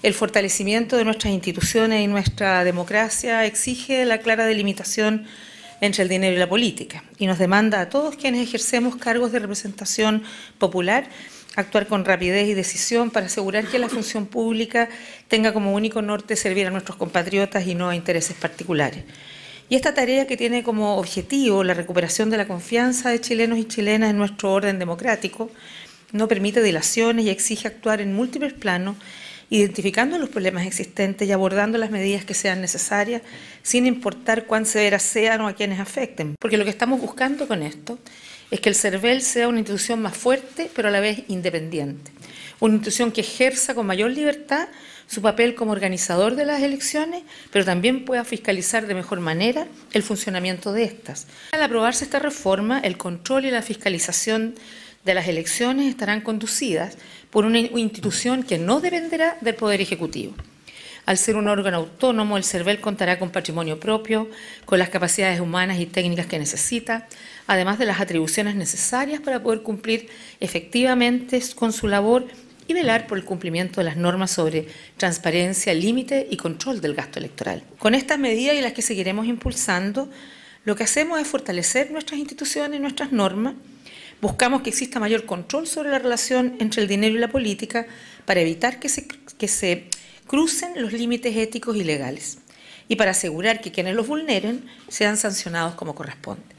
El fortalecimiento de nuestras instituciones y nuestra democracia exige la clara delimitación entre el dinero y la política y nos demanda a todos quienes ejercemos cargos de representación popular actuar con rapidez y decisión para asegurar que la función pública tenga como único norte servir a nuestros compatriotas y no a intereses particulares. Y esta tarea que tiene como objetivo la recuperación de la confianza de chilenos y chilenas en nuestro orden democrático no permite dilaciones y exige actuar en múltiples planos identificando los problemas existentes y abordando las medidas que sean necesarias, sin importar cuán severas sean o a quienes afecten. Porque lo que estamos buscando con esto es que el CERVEL sea una institución más fuerte, pero a la vez independiente. Una institución que ejerza con mayor libertad su papel como organizador de las elecciones, pero también pueda fiscalizar de mejor manera el funcionamiento de estas. Al aprobarse esta reforma, el control y la fiscalización de las elecciones estarán conducidas por una institución que no dependerá del Poder Ejecutivo. Al ser un órgano autónomo, el CERVEL contará con patrimonio propio, con las capacidades humanas y técnicas que necesita, además de las atribuciones necesarias para poder cumplir efectivamente con su labor y velar por el cumplimiento de las normas sobre transparencia, límite y control del gasto electoral. Con estas medidas y las que seguiremos impulsando, lo que hacemos es fortalecer nuestras instituciones, nuestras normas, Buscamos que exista mayor control sobre la relación entre el dinero y la política para evitar que se, se crucen los límites éticos y legales y para asegurar que quienes los vulneren sean sancionados como corresponde.